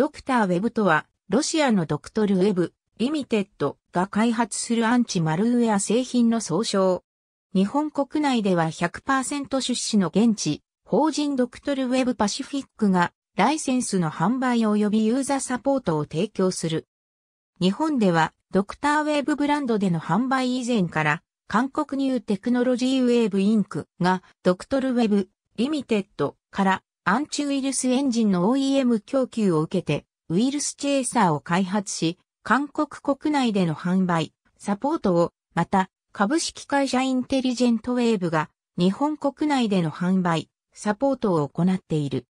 ドクターウェブとは、ロシアのドクトルウェブ、リミテッドが開発するアンチマルウェア製品の総称。日本国内では100%出資の現地、法人ドクトルウェブパシフィックが、ライセンスの販売及びユーザーサポートを提供する。日本では、ドクターウェブブランドでの販売以前から、韓国ニューテクノロジーウェーブインクが、ドクトルウェブ、リミテッドからアンチウイルスエンジンの OEM 供給を受けて、ウイルスチェイサーを開発し、韓国国内での販売、サポートを、また、株式会社インテリジェントウェーブが、日本国内での販売、サポートを行っている。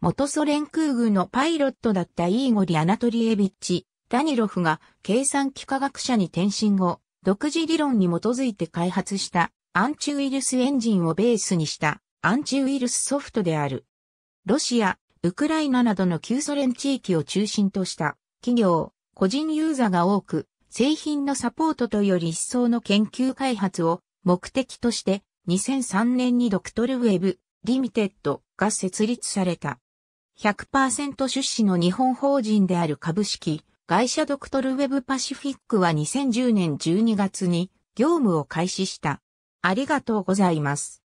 元ソ連空軍のパイロットだったイーゴリ・アナトリエビッチ、ダニロフが計算機科学者に転身後、独自理論に基づいて開発したアンチウイルスエンジンをベースにしたアンチウイルスソフトである。ロシア、ウクライナなどの旧ソ連地域を中心とした企業、個人ユーザーが多く、製品のサポートとより一層の研究開発を目的として2003年にドクトルウェブリミテッドが設立された。100%出資の日本法人である株式会社ドクトルウェブパシフィックは2010年12月に業務を開始した。ありがとうございます。